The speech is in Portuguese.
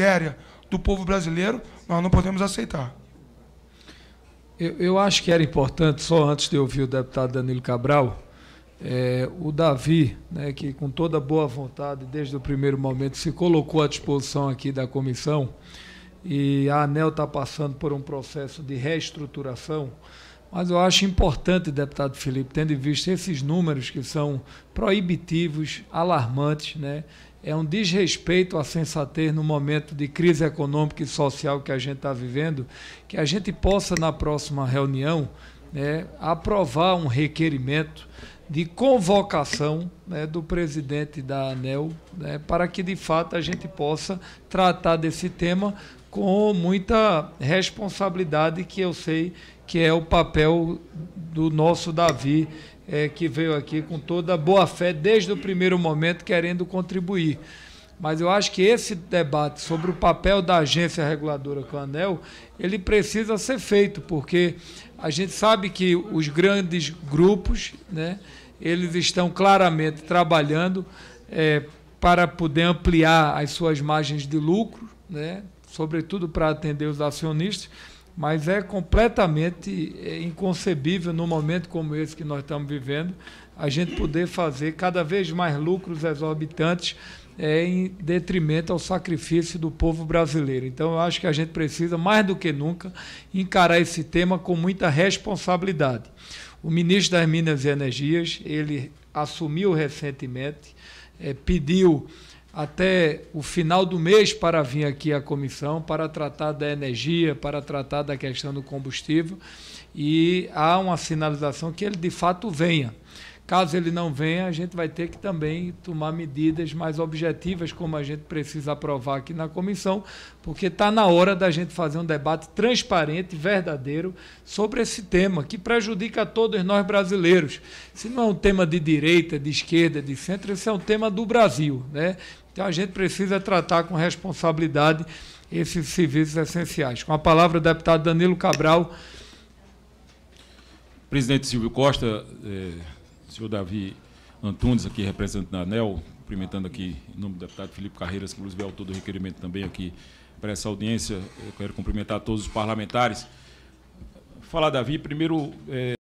miséria do povo brasileiro, nós não podemos aceitar. Eu, eu, acho que era importante, só antes de ouvir o deputado Danilo Cabral, é, o Davi, né, que com toda boa vontade, desde o primeiro momento, se colocou à disposição aqui da comissão, e a ANEL está passando por um processo de reestruturação. Mas eu acho importante, deputado Felipe, tendo em vista esses números que são proibitivos, alarmantes, né? é um desrespeito à sensatez no momento de crise econômica e social que a gente está vivendo, que a gente possa, na próxima reunião, né, aprovar um requerimento de convocação né, do presidente da ANEL, né, para que de fato a gente possa tratar desse tema com muita responsabilidade, que eu sei que é o papel do nosso Davi é, que veio aqui com toda boa fé desde o primeiro momento querendo contribuir. Mas eu acho que esse debate sobre o papel da agência reguladora com a ANEL, ele precisa ser feito, porque a gente sabe que os grandes grupos, né, eles estão claramente trabalhando é, para poder ampliar as suas margens de lucro, né, sobretudo para atender os acionistas, mas é completamente é, inconcebível num momento como esse que nós estamos vivendo a gente poder fazer cada vez mais lucros exorbitantes é, em detrimento ao sacrifício do povo brasileiro. Então, eu acho que a gente precisa, mais do que nunca, encarar esse tema com muita responsabilidade. O ministro das Minas e Energias, ele assumiu recentemente, é, pediu até o final do mês para vir aqui à comissão para tratar da energia, para tratar da questão do combustível e há uma sinalização que ele de fato venha. Caso ele não venha, a gente vai ter que também tomar medidas mais objetivas, como a gente precisa aprovar aqui na comissão, porque está na hora da gente fazer um debate transparente, verdadeiro, sobre esse tema, que prejudica a todos nós brasileiros. Se não é um tema de direita, de esquerda, de centro, esse é um tema do Brasil. Né? Então a gente precisa tratar com responsabilidade esses serviços essenciais. Com a palavra, o deputado Danilo Cabral. Presidente Silvio Costa. Eh, senhor Davi Antunes, aqui representante da ANEL, cumprimentando aqui em nome do deputado Felipe Carreiras, que inclusive é autor do requerimento também aqui para essa audiência. Eu quero cumprimentar todos os parlamentares. Falar, Davi, primeiro. É